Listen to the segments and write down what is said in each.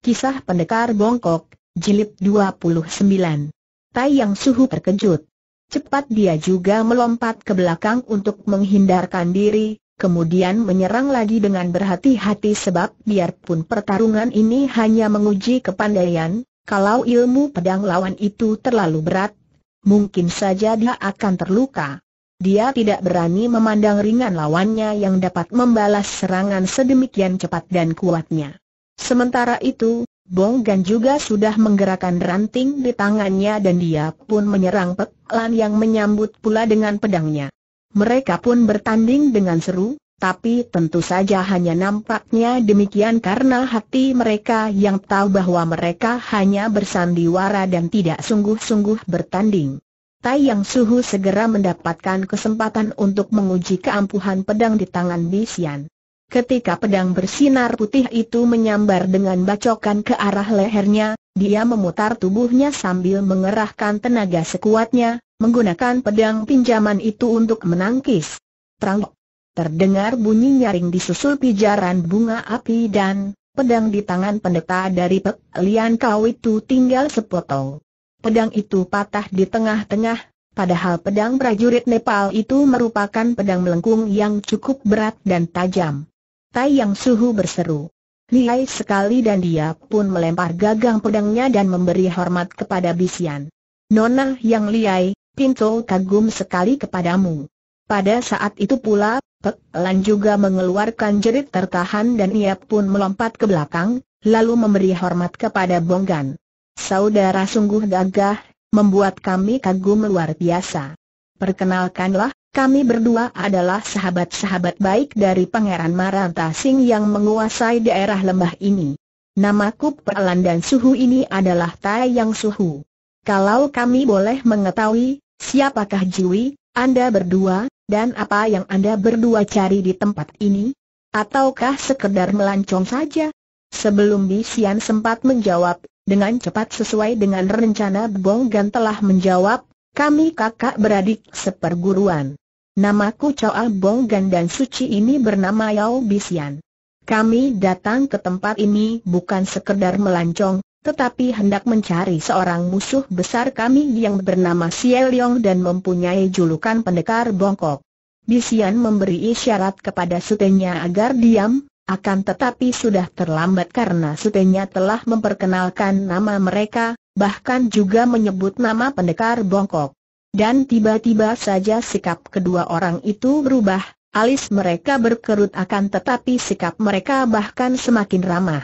Kisah Pendekar Bongkok, Jilid 29. Tai Yang Suhu terkejut. Cepat dia juga melompat ke belakang untuk menghindarkan diri, kemudian menyerang lagi dengan berhati-hati sebab biarpun pertarungan ini hanya menguji kepandaian, kalau ilmu pedang lawan itu terlalu berat, mungkin saja dia akan terluka. Dia tidak berani memandang ringan lawannya yang dapat membalas serangan sedemikian cepat dan kuatnya. Sementara itu, Bong Gan juga sudah menggerakkan ranting di tangannya dan dia pun menyerang Pek Lan yang menyambut pula dengan pedangnya. Mereka pun bertanding dengan seru, tapi tentu saja hanya nampaknya demikian karena hati mereka yang tahu bahwa mereka hanya bersandiwara dan tidak sungguh-sungguh bertanding. Tai Yang Suhu segera mendapatkan kesempatan untuk menguji keampuhan pedang di tangan Bisian. Ketika pedang bersinar putih itu menyambar dengan bacokan ke arah lehernya, dia memutar tubuhnya sambil mengerahkan tenaga sekuatnya, menggunakan pedang pinjaman itu untuk menangkis. Trang. Terdengar bunyi nyaring disusul pijaran bunga api dan pedang di tangan pendeta dari Pek Lian Kau itu tinggal sepotong. Pedang itu patah di tengah-tengah, padahal pedang prajurit Nepal itu merupakan pedang melengkung yang cukup berat dan tajam. Tai Yang Suhu berseru. Lihai sekali dan dia pun melempar gagang pedangnya dan memberi hormat kepada Bisian. Nona Yang Lihai, Pinto kagum sekali kepadamu. Pada saat itu pula, Pek Lan juga mengeluarkan jerit tertahan dan ia pun melompat ke belakang, lalu memberi hormat kepada Bonggan. Saudara sungguh gagah, membuat kami kagum luar biasa. Perkenalkanlah, kami berdua adalah sahabat-sahabat baik dari Pangeran Maranta Singh yang menguasai daerah lembah ini. Namaku Pelan dan Suhu ini adalah Tai Yang Suhu. Kalau kami boleh mengetahui, siapakah Jiwi, Anda berdua, dan apa yang Anda berdua cari di tempat ini? Ataukah sekedar melancong saja? Sebelum Bisian sempat menjawab, dengan cepat sesuai dengan rencana Bonggan telah menjawab, kami kakak beradik seperguruan. Namaku Choa Gan dan suci ini bernama Yao Bisian. Kami datang ke tempat ini bukan sekedar melancong, tetapi hendak mencari seorang musuh besar kami yang bernama Siel Leong dan mempunyai julukan pendekar bongkok. Bisian memberi isyarat kepada sutenya agar diam, akan tetapi sudah terlambat karena sutenya telah memperkenalkan nama mereka, bahkan juga menyebut nama pendekar bongkok. Dan tiba-tiba saja sikap kedua orang itu berubah, alis mereka berkerut akan tetapi sikap mereka bahkan semakin ramah.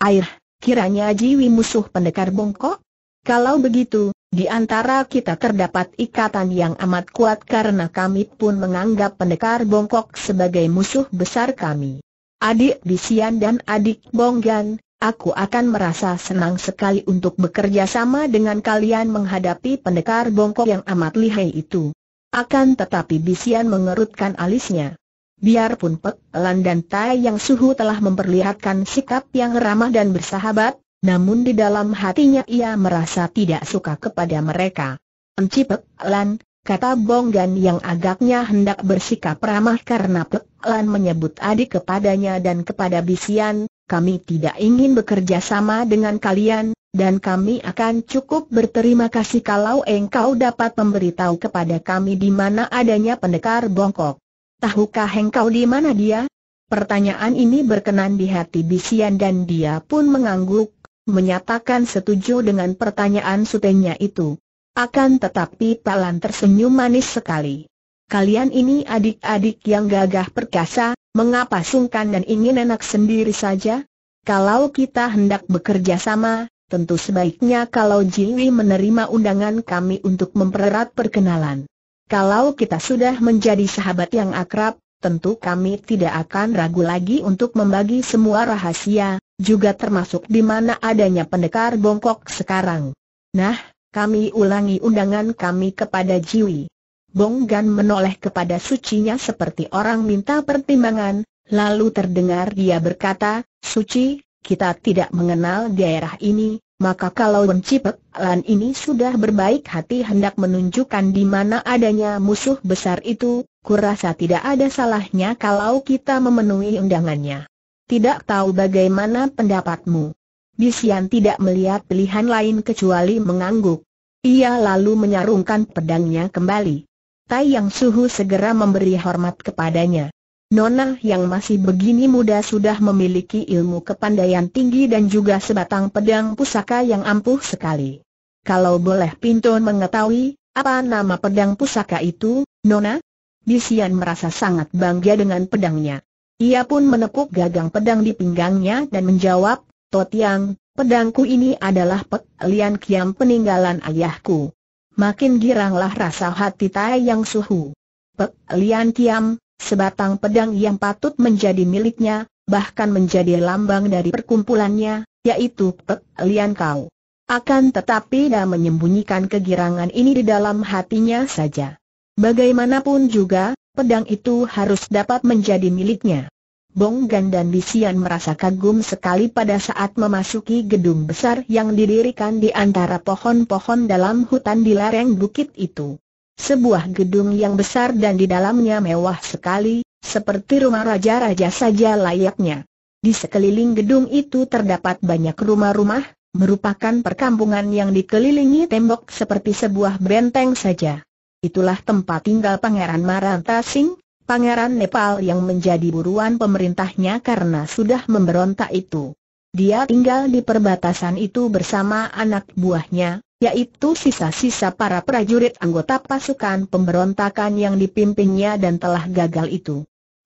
Air, kiranya jiwi musuh pendekar bongkok? Kalau begitu, di antara kita terdapat ikatan yang amat kuat karena kami pun menganggap pendekar bongkok sebagai musuh besar kami adik Bisian dan adik Bonggan, aku akan merasa senang sekali untuk bekerja sama dengan kalian menghadapi pendekar bongkok yang amat lihai itu. Akan tetapi Bisian mengerutkan alisnya. Biarpun Pek Lan dan Tai yang suhu telah memperlihatkan sikap yang ramah dan bersahabat, namun di dalam hatinya ia merasa tidak suka kepada mereka. Enci Pek Lan, kata Bonggan yang agaknya hendak bersikap ramah karena Pek Lan menyebut adik kepadanya dan kepada Bisian, kami tidak ingin bekerja sama dengan kalian, dan kami akan cukup berterima kasih kalau engkau dapat memberitahu kepada kami di mana adanya pendekar bongkok. Tahukah engkau di mana dia? Pertanyaan ini berkenan di hati Bisian dan dia pun mengangguk, menyatakan setuju dengan pertanyaan sutenya itu. Akan tetapi Talan tersenyum manis sekali. Kalian ini adik-adik yang gagah perkasa, mengapa sungkan dan ingin enak sendiri saja? Kalau kita hendak bekerja sama, tentu sebaiknya kalau Jiwi menerima undangan kami untuk mempererat perkenalan. Kalau kita sudah menjadi sahabat yang akrab, tentu kami tidak akan ragu lagi untuk membagi semua rahasia, juga termasuk di mana adanya pendekar bongkok sekarang. Nah, kami ulangi undangan kami kepada Jiwi. Bong Gan menoleh kepada sucinya seperti orang minta pertimbangan, lalu terdengar dia berkata, Suci, kita tidak mengenal daerah ini, maka kalau mencipet Lan ini sudah berbaik hati hendak menunjukkan di mana adanya musuh besar itu, kurasa tidak ada salahnya kalau kita memenuhi undangannya. Tidak tahu bagaimana pendapatmu. Bisian tidak melihat pilihan lain kecuali mengangguk. Ia lalu menyarungkan pedangnya kembali. Tai Yang Suhu segera memberi hormat kepadanya. Nona yang masih begini muda sudah memiliki ilmu kepandaian tinggi dan juga sebatang pedang pusaka yang ampuh sekali. Kalau boleh Pinton mengetahui, apa nama pedang pusaka itu, Nona? Bisian merasa sangat bangga dengan pedangnya. Ia pun menepuk gagang pedang di pinggangnya dan menjawab, Totiang, pedangku ini adalah Pek Lian Kiam peninggalan ayahku. Makin giranglah rasa hati Tai Yang Suhu. Pek Lian Kiam, sebatang pedang yang patut menjadi miliknya, bahkan menjadi lambang dari perkumpulannya, yaitu Pek Lian Kau. Akan tetapi dia menyembunyikan kegirangan ini di dalam hatinya saja. Bagaimanapun juga, pedang itu harus dapat menjadi miliknya. Bong Gan dan Bisian merasa kagum sekali pada saat memasuki gedung besar yang didirikan di antara pohon-pohon dalam hutan di lereng bukit itu. Sebuah gedung yang besar dan di dalamnya mewah sekali, seperti rumah raja-raja saja layaknya. Di sekeliling gedung itu terdapat banyak rumah-rumah, merupakan perkampungan yang dikelilingi tembok seperti sebuah benteng saja. Itulah tempat tinggal Pangeran Maranta Singh, Pangeran Nepal yang menjadi buruan pemerintahnya karena sudah memberontak itu. Dia tinggal di perbatasan itu bersama anak buahnya, yaitu sisa-sisa para prajurit anggota pasukan pemberontakan yang dipimpinnya dan telah gagal itu.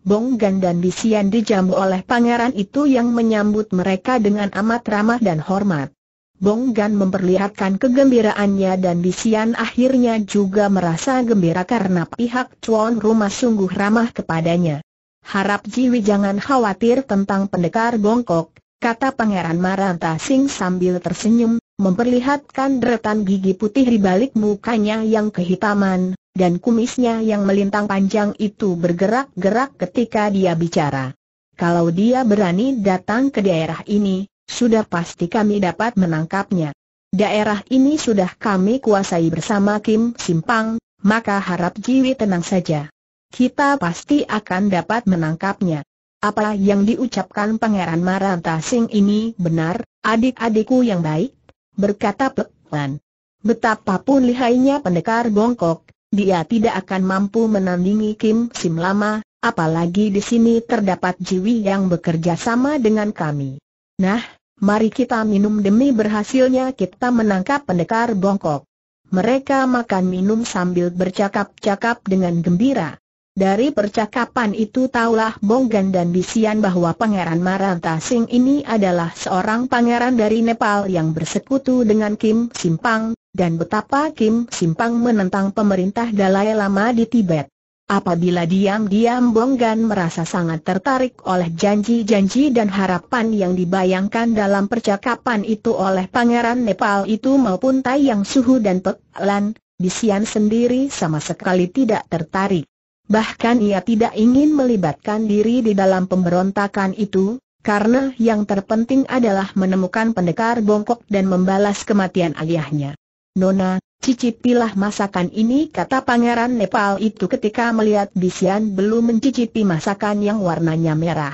Bonggan dan Bisian dijamu oleh pangeran itu yang menyambut mereka dengan amat ramah dan hormat. Bong Gan memperlihatkan kegembiraannya dan Bisian akhirnya juga merasa gembira karena pihak tuan rumah sungguh ramah kepadanya. Harap Jiwi jangan khawatir tentang pendekar bongkok, kata Pangeran Maranta Singh sambil tersenyum, memperlihatkan deretan gigi putih di balik mukanya yang kehitaman, dan kumisnya yang melintang panjang itu bergerak-gerak ketika dia bicara. Kalau dia berani datang ke daerah ini, sudah pasti kami dapat menangkapnya. Daerah ini sudah kami kuasai bersama Kim Simpang, maka harap Jiwi tenang saja. Kita pasti akan dapat menangkapnya. Apa yang diucapkan Pangeran Maranta Singh ini benar, adik-adikku yang baik, berkata Pek Lan. Betapapun lihainya pendekar bongkok, dia tidak akan mampu menandingi Kim Sim Lama, apalagi di sini terdapat Jiwi yang bekerja sama dengan kami. Nah, mari kita minum demi berhasilnya kita menangkap pendekar bongkok. Mereka makan minum sambil bercakap-cakap dengan gembira. Dari percakapan itu taulah Bonggan dan Bisian bahwa Pangeran Maranta Singh ini adalah seorang pangeran dari Nepal yang bersekutu dengan Kim Simpang, dan betapa Kim Simpang menentang pemerintah Dalai Lama di Tibet. Apabila diam-diam Bonggan merasa sangat tertarik oleh janji-janji dan harapan yang dibayangkan dalam percakapan itu oleh Pangeran Nepal itu maupun Tai Yang Suhu dan Pek Lan, Bisian sendiri sama sekali tidak tertarik. Bahkan ia tidak ingin melibatkan diri di dalam pemberontakan itu, karena yang terpenting adalah menemukan pendekar bongkok dan membalas kematian ayahnya. Nona, Cicipilah masakan ini kata pangeran Nepal itu ketika melihat Bisian belum mencicipi masakan yang warnanya merah.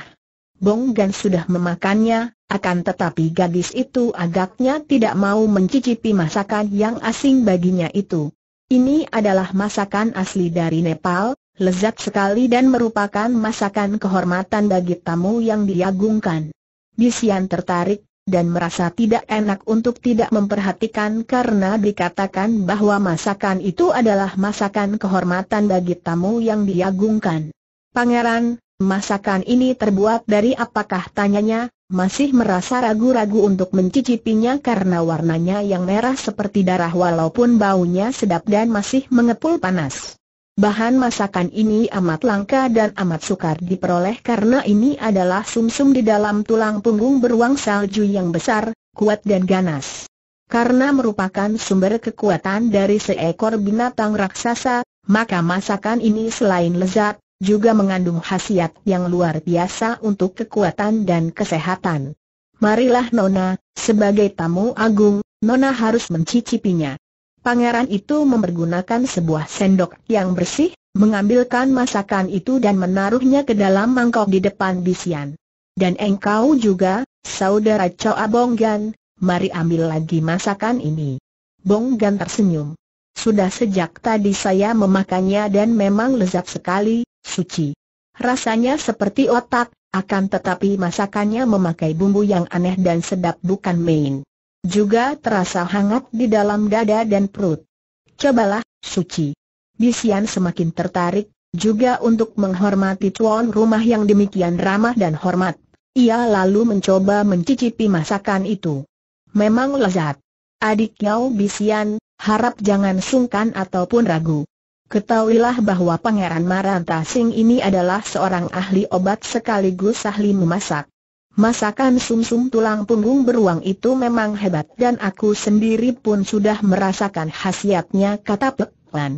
Bong Gan sudah memakannya, akan tetapi gadis itu agaknya tidak mau mencicipi masakan yang asing baginya itu. Ini adalah masakan asli dari Nepal, lezat sekali dan merupakan masakan kehormatan bagi tamu yang diagungkan. Bisian tertarik, dan merasa tidak enak untuk tidak memperhatikan karena dikatakan bahwa masakan itu adalah masakan kehormatan bagi tamu yang diagungkan. Pangeran, masakan ini terbuat dari apakah tanyanya, masih merasa ragu-ragu untuk mencicipinya karena warnanya yang merah seperti darah walaupun baunya sedap dan masih mengepul panas. Bahan masakan ini amat langka dan amat sukar diperoleh karena ini adalah sumsum -sum di dalam tulang punggung beruang salju yang besar, kuat dan ganas. Karena merupakan sumber kekuatan dari seekor binatang raksasa, maka masakan ini selain lezat, juga mengandung khasiat yang luar biasa untuk kekuatan dan kesehatan. Marilah Nona, sebagai tamu agung, Nona harus mencicipinya. Pangeran itu mempergunakan sebuah sendok yang bersih, mengambilkan masakan itu dan menaruhnya ke dalam mangkok di depan Bisian. Dan engkau juga, saudara Choa Bonggan, mari ambil lagi masakan ini. Bonggan tersenyum. Sudah sejak tadi saya memakannya dan memang lezat sekali, suci. Rasanya seperti otak, akan tetapi masakannya memakai bumbu yang aneh dan sedap bukan main juga terasa hangat di dalam dada dan perut. Cobalah, suci. Bisian semakin tertarik, juga untuk menghormati tuan rumah yang demikian ramah dan hormat. Ia lalu mencoba mencicipi masakan itu. Memang lezat. Adik Yau Bisian, harap jangan sungkan ataupun ragu. Ketahuilah bahwa Pangeran Maranta Singh ini adalah seorang ahli obat sekaligus ahli memasak. Masakan sumsum -sum tulang punggung beruang itu memang hebat dan aku sendiri pun sudah merasakan khasiatnya kata Pek Lan.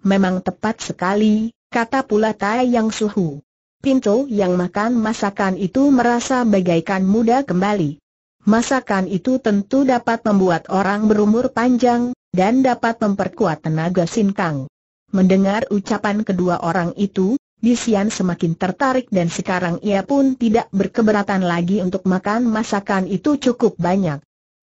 memang tepat sekali, kata pula Tai Yang Suhu. Pinto yang makan masakan itu merasa bagaikan muda kembali. Masakan itu tentu dapat membuat orang berumur panjang, dan dapat memperkuat tenaga sinkang. Mendengar ucapan kedua orang itu, Bisian semakin tertarik dan sekarang ia pun tidak berkeberatan lagi untuk makan masakan itu cukup banyak.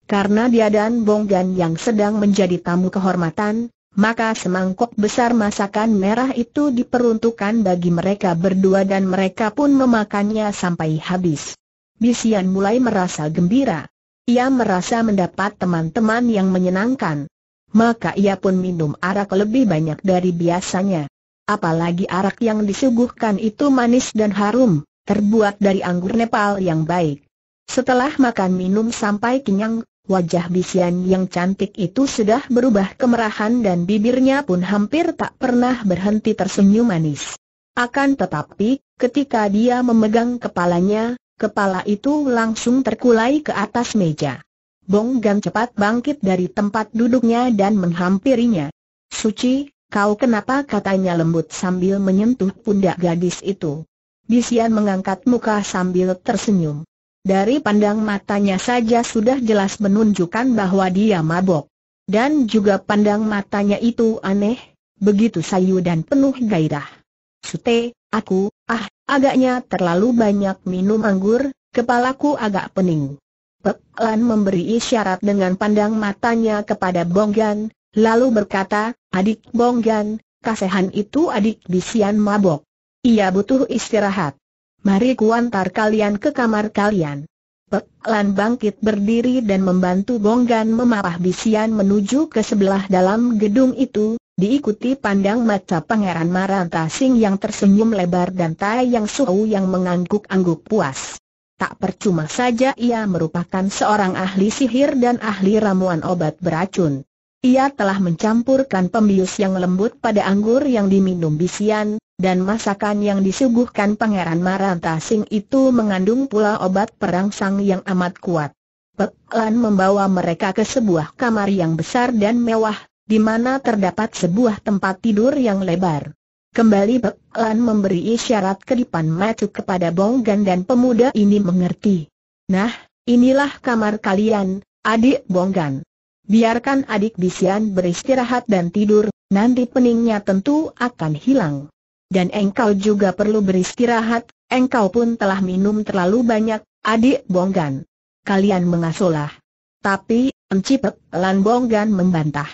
Karena dia dan Bonggan yang sedang menjadi tamu kehormatan, maka semangkok besar masakan merah itu diperuntukkan bagi mereka berdua dan mereka pun memakannya sampai habis. Bisian mulai merasa gembira. Ia merasa mendapat teman-teman yang menyenangkan. Maka ia pun minum arak lebih banyak dari biasanya. Apalagi arak yang disuguhkan itu manis dan harum, terbuat dari anggur Nepal yang baik. Setelah makan minum sampai kenyang, wajah Bisian yang cantik itu sudah berubah kemerahan dan bibirnya pun hampir tak pernah berhenti tersenyum manis. Akan tetapi, ketika dia memegang kepalanya, kepala itu langsung terkulai ke atas meja. Bong Gan cepat bangkit dari tempat duduknya dan menghampirinya. Suci, Kau kenapa katanya lembut sambil menyentuh pundak gadis itu. Bisian mengangkat muka sambil tersenyum. Dari pandang matanya saja sudah jelas menunjukkan bahwa dia mabok. Dan juga pandang matanya itu aneh, begitu sayu dan penuh gairah. Sute, aku, ah, agaknya terlalu banyak minum anggur, kepalaku agak pening. Pek memberi isyarat dengan pandang matanya kepada Bonggan, Lalu berkata, adik Bonggan, kasehan itu adik bisian mabok. Ia butuh istirahat. Mari kuantar kalian ke kamar kalian. Pek Lan bangkit berdiri dan membantu Bonggan memapah bisian menuju ke sebelah dalam gedung itu, diikuti pandang mata Pangeran Maranta Singh yang tersenyum lebar dan Tai Yang Suhu yang mengangguk-angguk puas. Tak percuma saja ia merupakan seorang ahli sihir dan ahli ramuan obat beracun. Ia telah mencampurkan pembius yang lembut pada anggur yang diminum bisian, dan masakan yang disuguhkan Pangeran Maranta Sing itu mengandung pula obat perangsang yang amat kuat. Peklan membawa mereka ke sebuah kamar yang besar dan mewah, di mana terdapat sebuah tempat tidur yang lebar. Kembali Peklan memberi isyarat kedipan maju kepada Bonggan dan pemuda ini mengerti. Nah, inilah kamar kalian, adik Bonggan biarkan adik Bisian beristirahat dan tidur, nanti peningnya tentu akan hilang. Dan engkau juga perlu beristirahat, engkau pun telah minum terlalu banyak, adik Bonggan. Kalian mengasolah. Tapi, Encipek Lan Bonggan membantah.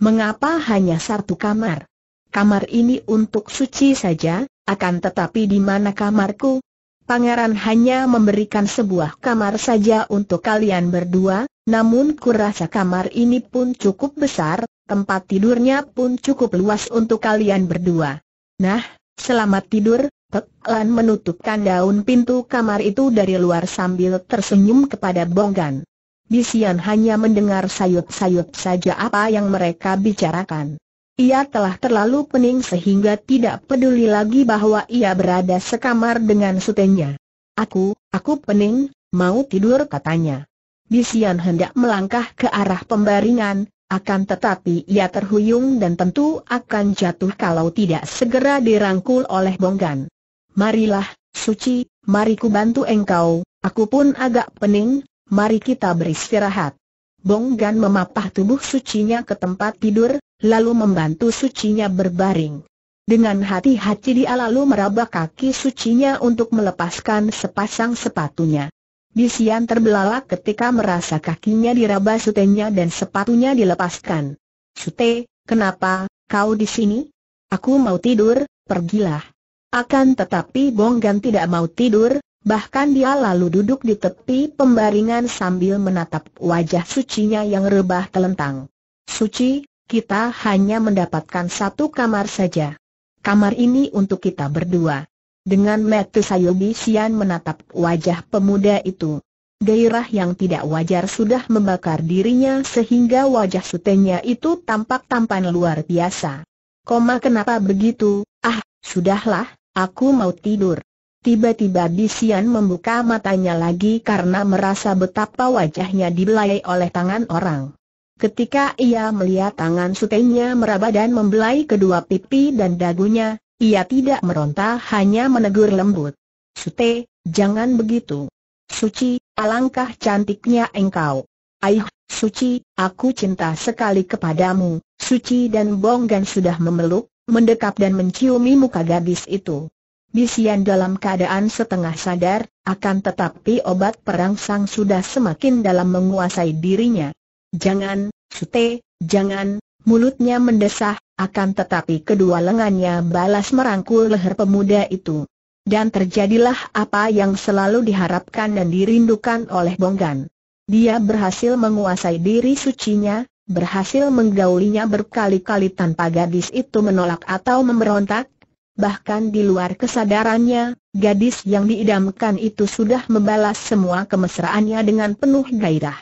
Mengapa hanya satu kamar? Kamar ini untuk suci saja, akan tetapi di mana kamarku? Pangeran hanya memberikan sebuah kamar saja untuk kalian berdua, namun kurasa kamar ini pun cukup besar, tempat tidurnya pun cukup luas untuk kalian berdua. Nah, selamat tidur, Pek Lan menutupkan daun pintu kamar itu dari luar sambil tersenyum kepada Bonggan. Bisian hanya mendengar sayup-sayup saja apa yang mereka bicarakan. Ia telah terlalu pening sehingga tidak peduli lagi bahwa ia berada sekamar dengan sutenya. Aku, aku pening, mau tidur katanya. Bisian hendak melangkah ke arah pembaringan, akan tetapi ia terhuyung dan tentu akan jatuh kalau tidak segera dirangkul oleh Bonggan. Marilah, Suci, mari ku bantu engkau, aku pun agak pening, mari kita beristirahat. Bonggan memapah tubuh sucinya ke tempat tidur, lalu membantu sucinya berbaring. Dengan hati-hati dia lalu meraba kaki sucinya untuk melepaskan sepasang sepatunya. Bisian terbelalak ketika merasa kakinya diraba sutenya dan sepatunya dilepaskan. Sute, kenapa, kau di sini? Aku mau tidur, pergilah. Akan tetapi Bonggan tidak mau tidur, bahkan dia lalu duduk di tepi pembaringan sambil menatap wajah sucinya yang rebah telentang. Suci, kita hanya mendapatkan satu kamar saja. Kamar ini untuk kita berdua. Dengan mata Sayobi Sian menatap wajah pemuda itu. Gairah yang tidak wajar sudah membakar dirinya sehingga wajah sutenya itu tampak tampan luar biasa. Koma kenapa begitu? Ah, sudahlah, aku mau tidur. Tiba-tiba Bisian membuka matanya lagi karena merasa betapa wajahnya dibelai oleh tangan orang. Ketika ia melihat tangan sutenya meraba dan membelai kedua pipi dan dagunya, ia tidak meronta hanya menegur lembut. Sute, jangan begitu. Suci, alangkah cantiknya engkau. Aih, Suci, aku cinta sekali kepadamu. Suci dan Bonggan sudah memeluk, mendekap dan menciumi muka gadis itu. Bisian dalam keadaan setengah sadar, akan tetapi obat perangsang sudah semakin dalam menguasai dirinya. Jangan, Sute, jangan, mulutnya mendesah, akan tetapi kedua lengannya balas merangkul leher pemuda itu. Dan terjadilah apa yang selalu diharapkan dan dirindukan oleh Bonggan. Dia berhasil menguasai diri sucinya, berhasil menggaulinya berkali-kali tanpa gadis itu menolak atau memberontak, bahkan di luar kesadarannya, gadis yang diidamkan itu sudah membalas semua kemesraannya dengan penuh gairah.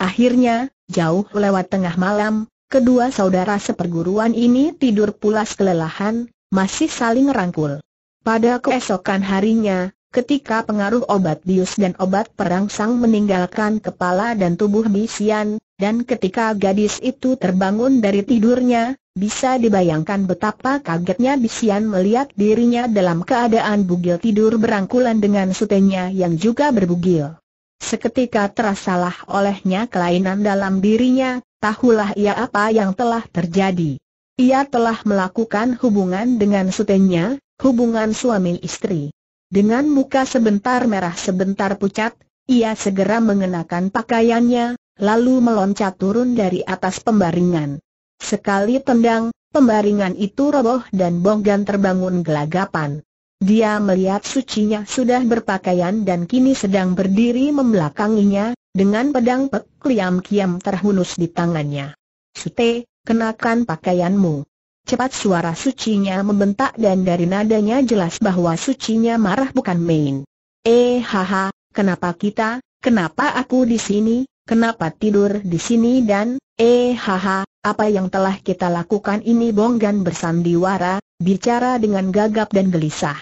Akhirnya, jauh lewat tengah malam, Kedua saudara seperguruan ini tidur pulas kelelahan, masih saling rangkul. Pada keesokan harinya, ketika pengaruh obat bius dan obat perangsang meninggalkan kepala dan tubuh Bisian, dan ketika gadis itu terbangun dari tidurnya, bisa dibayangkan betapa kagetnya Bisian melihat dirinya dalam keadaan bugil tidur berangkulan dengan sutenya yang juga berbugil. Seketika terasalah olehnya kelainan dalam dirinya, tahulah ia apa yang telah terjadi. Ia telah melakukan hubungan dengan sutenya, hubungan suami istri. Dengan muka sebentar merah sebentar pucat, ia segera mengenakan pakaiannya, lalu meloncat turun dari atas pembaringan. Sekali tendang, pembaringan itu roboh dan Bonggan terbangun gelagapan. Dia melihat sucinya sudah berpakaian dan kini sedang berdiri membelakanginya, dengan pedang Pek Liam Kiam terhunus di tangannya. Sute, kenakan pakaianmu. Cepat suara sucinya membentak dan dari nadanya jelas bahwa sucinya marah bukan main. Eh haha, kenapa kita, kenapa aku di sini, kenapa tidur di sini dan, eh haha, apa yang telah kita lakukan ini bonggan bersandiwara, bicara dengan gagap dan gelisah.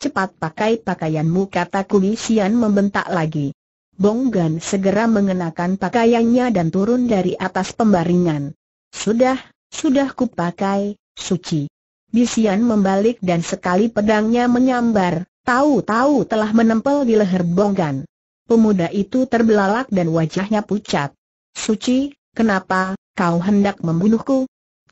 Cepat pakai pakaianmu kata Kubisian membentak lagi. Bonggan segera mengenakan pakaiannya dan turun dari atas pembaringan. Sudah, sudah kupakai, suci. Bisian membalik dan sekali pedangnya menyambar, tahu-tahu telah menempel di leher Bonggan. Pemuda itu terbelalak dan wajahnya pucat. Suci, kenapa, kau hendak membunuhku?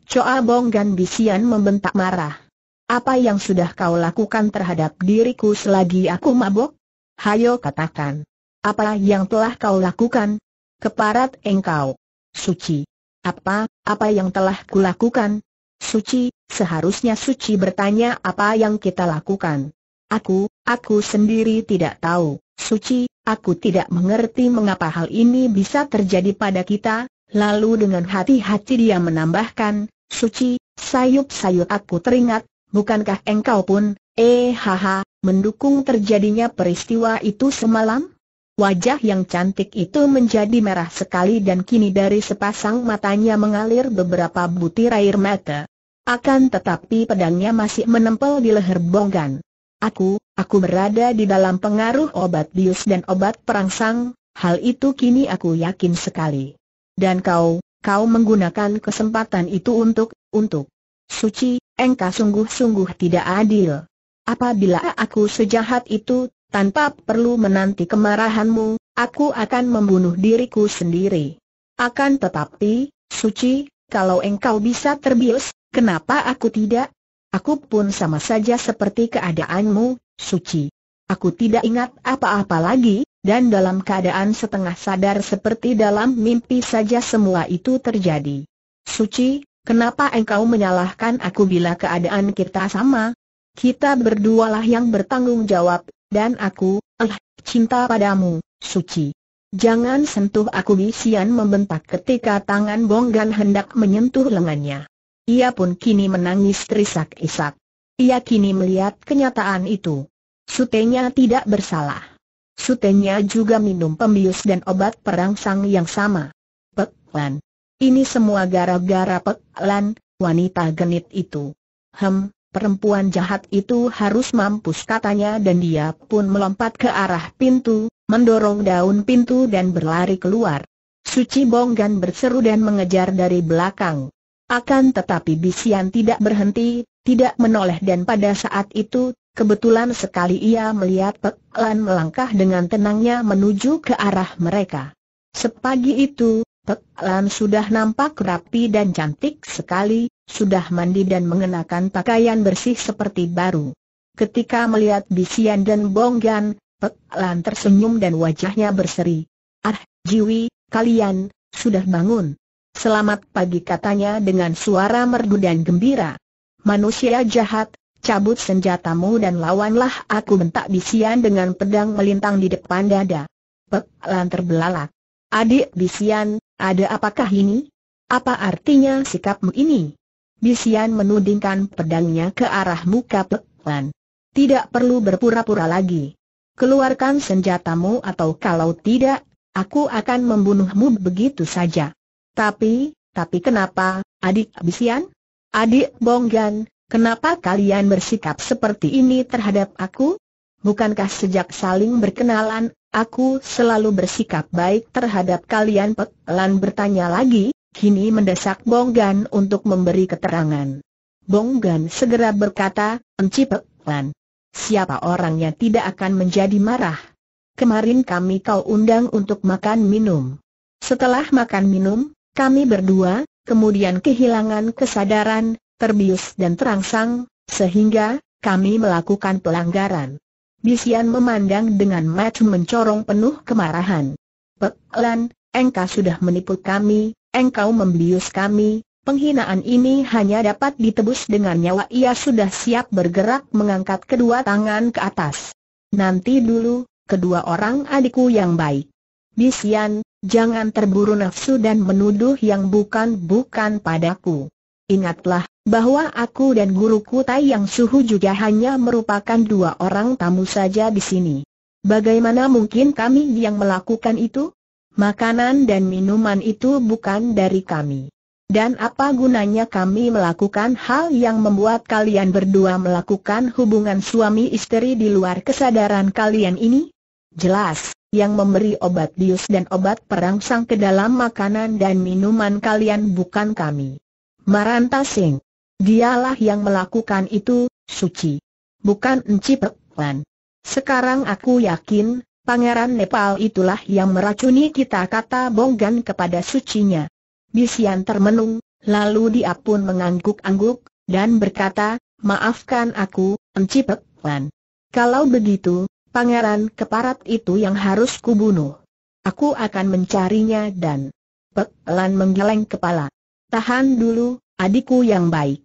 Coa Bonggan Bisian membentak marah. Apa yang sudah kau lakukan terhadap diriku selagi aku mabok? Hayo katakan. Apa yang telah kau lakukan? Keparat engkau. Suci. Apa, apa yang telah kulakukan? Suci, seharusnya Suci bertanya apa yang kita lakukan. Aku, aku sendiri tidak tahu, Suci, aku tidak mengerti mengapa hal ini bisa terjadi pada kita, lalu dengan hati-hati dia menambahkan, Suci, sayup-sayup aku teringat, bukankah engkau pun, eh haha, mendukung terjadinya peristiwa itu semalam? Wajah yang cantik itu menjadi merah sekali dan kini dari sepasang matanya mengalir beberapa butir air mata. Akan tetapi pedangnya masih menempel di leher Bonggan. Aku, aku berada di dalam pengaruh obat bius dan obat perangsang, hal itu kini aku yakin sekali. Dan kau, kau menggunakan kesempatan itu untuk, untuk Suci, engkau sungguh-sungguh tidak adil. Apabila aku sejahat itu, tanpa perlu menanti kemarahanmu, aku akan membunuh diriku sendiri. Akan tetapi, Suci, kalau engkau bisa terbius, kenapa aku tidak? Aku pun sama saja seperti keadaanmu, Suci. Aku tidak ingat apa-apa lagi, dan dalam keadaan setengah sadar seperti dalam mimpi saja semua itu terjadi. Suci, kenapa engkau menyalahkan aku bila keadaan kita sama? Kita berdualah yang bertanggung jawab, dan aku, eh, cinta padamu, suci. Jangan sentuh aku Bisian membentak ketika tangan Bonggan hendak menyentuh lengannya. Ia pun kini menangis terisak-isak. Ia kini melihat kenyataan itu. Sutenya tidak bersalah. Sutenya juga minum pembius dan obat perangsang yang sama. Pek Ini semua gara-gara Pek wanita genit itu. Hem, Perempuan jahat itu harus mampus katanya dan dia pun melompat ke arah pintu, mendorong daun pintu dan berlari keluar. Suci Bonggan berseru dan mengejar dari belakang. Akan tetapi Bisian tidak berhenti, tidak menoleh dan pada saat itu, kebetulan sekali ia melihat Pek Lan melangkah dengan tenangnya menuju ke arah mereka. Sepagi itu, Pek sudah nampak rapi dan cantik sekali, sudah mandi dan mengenakan pakaian bersih seperti baru. Ketika melihat Bisian dan Bonggan, Pek tersenyum dan wajahnya berseri. Ah, Jiwi, kalian, sudah bangun. Selamat pagi katanya dengan suara merdu dan gembira. Manusia jahat, cabut senjatamu dan lawanlah aku bentak Bisian dengan pedang melintang di depan dada. Pek terbelalak. Adik Bisian, ada apakah ini? Apa artinya sikapmu ini? Bisian menudingkan pedangnya ke arah muka Pek Tidak perlu berpura-pura lagi. Keluarkan senjatamu atau kalau tidak, aku akan membunuhmu begitu saja. Tapi, tapi kenapa, adik Bisian? Adik Bonggan, kenapa kalian bersikap seperti ini terhadap aku? Bukankah sejak saling berkenalan, Aku selalu bersikap baik terhadap kalian Pek Lan bertanya lagi, kini mendesak Bonggan untuk memberi keterangan. Bonggan segera berkata, Enci Pek Lan, siapa orangnya tidak akan menjadi marah. Kemarin kami kau undang untuk makan minum. Setelah makan minum, kami berdua, kemudian kehilangan kesadaran, terbius dan terangsang, sehingga, kami melakukan pelanggaran. Bisian memandang dengan mata mencorong penuh kemarahan. Pelan, engkau sudah menipu kami, engkau membius kami, Penghinaan ini hanya dapat ditebus dengan nyawa ia sudah siap bergerak mengangkat kedua tangan ke atas. Nanti dulu, kedua orang adikku yang baik. Bisian, jangan terburu nafsu dan menuduh yang bukan-bukan padaku. Ingatlah, bahwa aku dan guruku Tai Yang Suhu juga hanya merupakan dua orang tamu saja di sini. Bagaimana mungkin kami yang melakukan itu? Makanan dan minuman itu bukan dari kami. Dan apa gunanya kami melakukan hal yang membuat kalian berdua melakukan hubungan suami istri di luar kesadaran kalian ini? Jelas, yang memberi obat bius dan obat perangsang ke dalam makanan dan minuman kalian bukan kami. Maranta Singh. Dialah yang melakukan itu, suci. Bukan Enci Pek Sekarang aku yakin, Pangeran Nepal itulah yang meracuni kita kata Bonggan kepada sucinya. Bisian termenung, lalu dia pun mengangguk-angguk, dan berkata, maafkan aku, Enci Pek Kalau begitu, pangeran keparat itu yang harus kubunuh. Aku akan mencarinya dan... Pek menggeleng kepala. Tahan dulu, adikku yang baik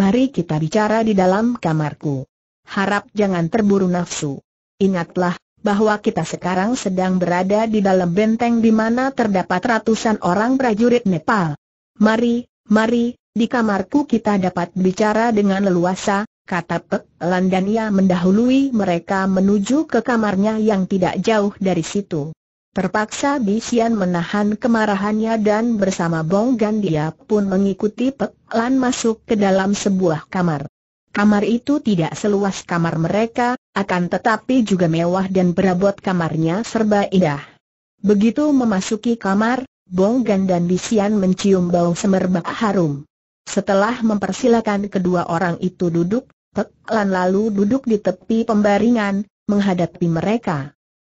mari kita bicara di dalam kamarku. Harap jangan terburu nafsu. Ingatlah, bahwa kita sekarang sedang berada di dalam benteng di mana terdapat ratusan orang prajurit Nepal. Mari, mari, di kamarku kita dapat bicara dengan leluasa, kata Pek Landania mendahului mereka menuju ke kamarnya yang tidak jauh dari situ. Terpaksa Bishan menahan kemarahannya dan bersama Bong Gan dia pun mengikuti Pek Lan masuk ke dalam sebuah kamar. Kamar itu tidak seluas kamar mereka, akan tetapi juga mewah dan berabot kamarnya serba indah. Begitu memasuki kamar, Bong Gan dan Bisian mencium bau semerbak harum. Setelah mempersilakan kedua orang itu duduk, Pek Lan lalu duduk di tepi pembaringan, menghadapi mereka.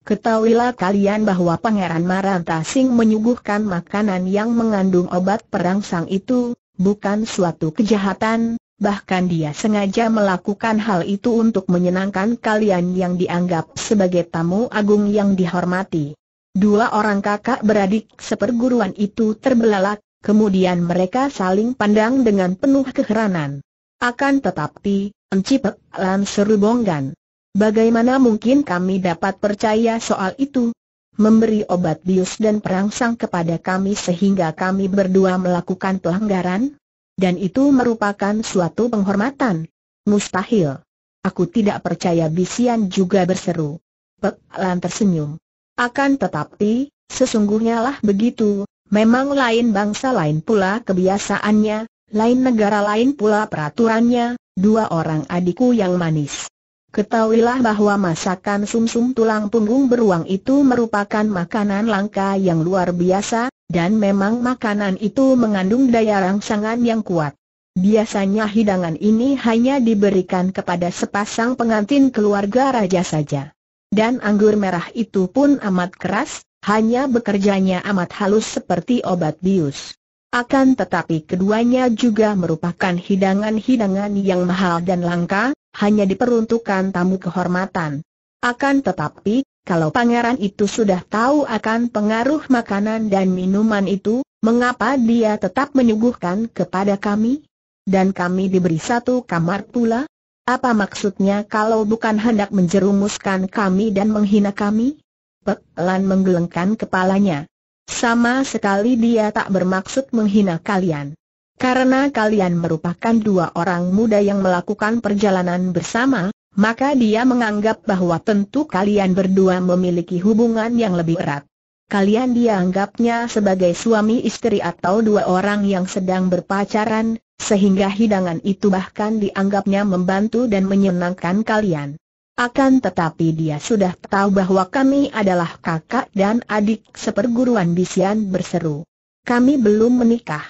Ketahuilah kalian bahwa Pangeran Maranta Singh menyuguhkan makanan yang mengandung obat perangsang itu, bukan suatu kejahatan, bahkan dia sengaja melakukan hal itu untuk menyenangkan kalian yang dianggap sebagai tamu agung yang dihormati. Dua orang kakak beradik seperguruan itu terbelalak, kemudian mereka saling pandang dengan penuh keheranan. Akan tetapi, Encipek Lan bonggan. Bagaimana mungkin kami dapat percaya soal itu? Memberi obat bius dan perangsang kepada kami sehingga kami berdua melakukan pelanggaran? Dan itu merupakan suatu penghormatan. Mustahil. Aku tidak percaya Bisian juga berseru. Pek Lan tersenyum. Akan tetapi, sesungguhnya lah begitu, memang lain bangsa lain pula kebiasaannya, lain negara lain pula peraturannya, dua orang adikku yang manis. Ketahuilah bahwa masakan sumsum -sum tulang punggung beruang itu merupakan makanan langka yang luar biasa, dan memang makanan itu mengandung daya rangsangan yang kuat. Biasanya hidangan ini hanya diberikan kepada sepasang pengantin keluarga raja saja. Dan anggur merah itu pun amat keras, hanya bekerjanya amat halus seperti obat bius. Akan tetapi keduanya juga merupakan hidangan-hidangan yang mahal dan langka, hanya diperuntukkan tamu kehormatan. Akan tetapi, kalau pangeran itu sudah tahu akan pengaruh makanan dan minuman itu, mengapa dia tetap menyuguhkan kepada kami? Dan kami diberi satu kamar pula? Apa maksudnya kalau bukan hendak menjerumuskan kami dan menghina kami? Pek menggelengkan kepalanya. Sama sekali dia tak bermaksud menghina kalian. Karena kalian merupakan dua orang muda yang melakukan perjalanan bersama, maka dia menganggap bahwa tentu kalian berdua memiliki hubungan yang lebih erat. Kalian dianggapnya sebagai suami istri atau dua orang yang sedang berpacaran, sehingga hidangan itu bahkan dianggapnya membantu dan menyenangkan kalian. Akan tetapi dia sudah tahu bahwa kami adalah kakak dan adik seperguruan Bisian berseru. Kami belum menikah.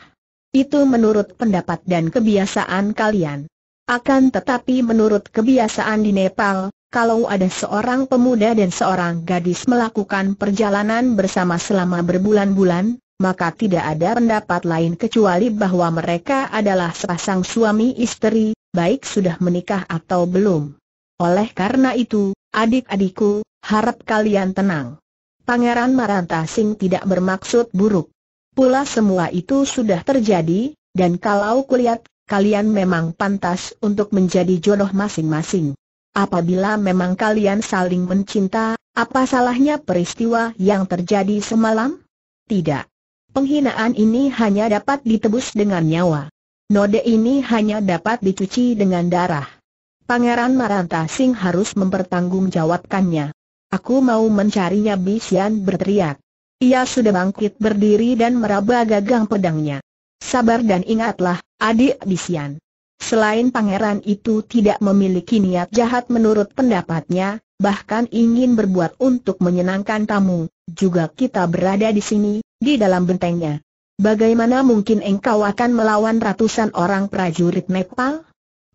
Itu menurut pendapat dan kebiasaan kalian. Akan tetapi menurut kebiasaan di Nepal, kalau ada seorang pemuda dan seorang gadis melakukan perjalanan bersama selama berbulan-bulan, maka tidak ada pendapat lain kecuali bahwa mereka adalah sepasang suami istri, baik sudah menikah atau belum. Oleh karena itu, adik-adikku, harap kalian tenang. Pangeran Maranta Marantasing tidak bermaksud buruk. Pula semua itu sudah terjadi, dan kalau kulihat, kalian memang pantas untuk menjadi jodoh masing-masing. Apabila memang kalian saling mencinta, apa salahnya peristiwa yang terjadi semalam? Tidak. Penghinaan ini hanya dapat ditebus dengan nyawa. Noda ini hanya dapat dicuci dengan darah. Pangeran Maranta Singh harus mempertanggungjawabkannya. Aku mau mencarinya Bisian berteriak. Ia sudah bangkit berdiri dan meraba gagang pedangnya. Sabar dan ingatlah, adik Bisian. Selain pangeran itu tidak memiliki niat jahat menurut pendapatnya, bahkan ingin berbuat untuk menyenangkan tamu, juga kita berada di sini, di dalam bentengnya. Bagaimana mungkin engkau akan melawan ratusan orang prajurit Nepal?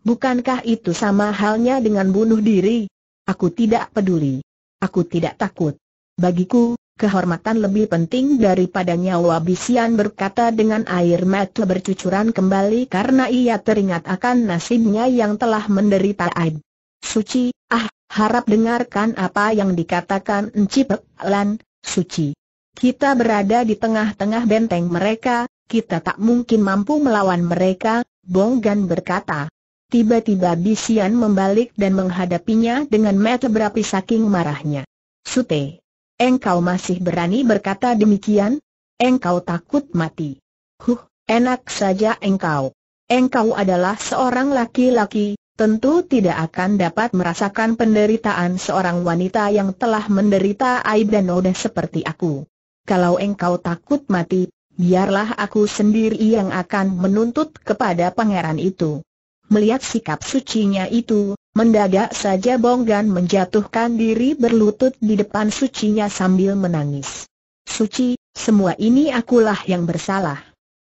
Bukankah itu sama halnya dengan bunuh diri? Aku tidak peduli. Aku tidak takut. Bagiku, kehormatan lebih penting daripada nyawa Bisian berkata dengan air mata bercucuran kembali karena ia teringat akan nasibnya yang telah menderita aib. Suci, ah, harap dengarkan apa yang dikatakan Ncipek Lan, Suci. Kita berada di tengah-tengah benteng mereka, kita tak mungkin mampu melawan mereka, Bonggan berkata. Tiba-tiba Bisian membalik dan menghadapinya dengan mata berapi saking marahnya. Sute, engkau masih berani berkata demikian? Engkau takut mati. Huh, enak saja engkau. Engkau adalah seorang laki-laki, tentu tidak akan dapat merasakan penderitaan seorang wanita yang telah menderita aib dan noda seperti aku. Kalau engkau takut mati, biarlah aku sendiri yang akan menuntut kepada pangeran itu. Melihat sikap sucinya itu, mendadak saja Bonggan menjatuhkan diri berlutut di depan sucinya sambil menangis. Suci, semua ini akulah yang bersalah.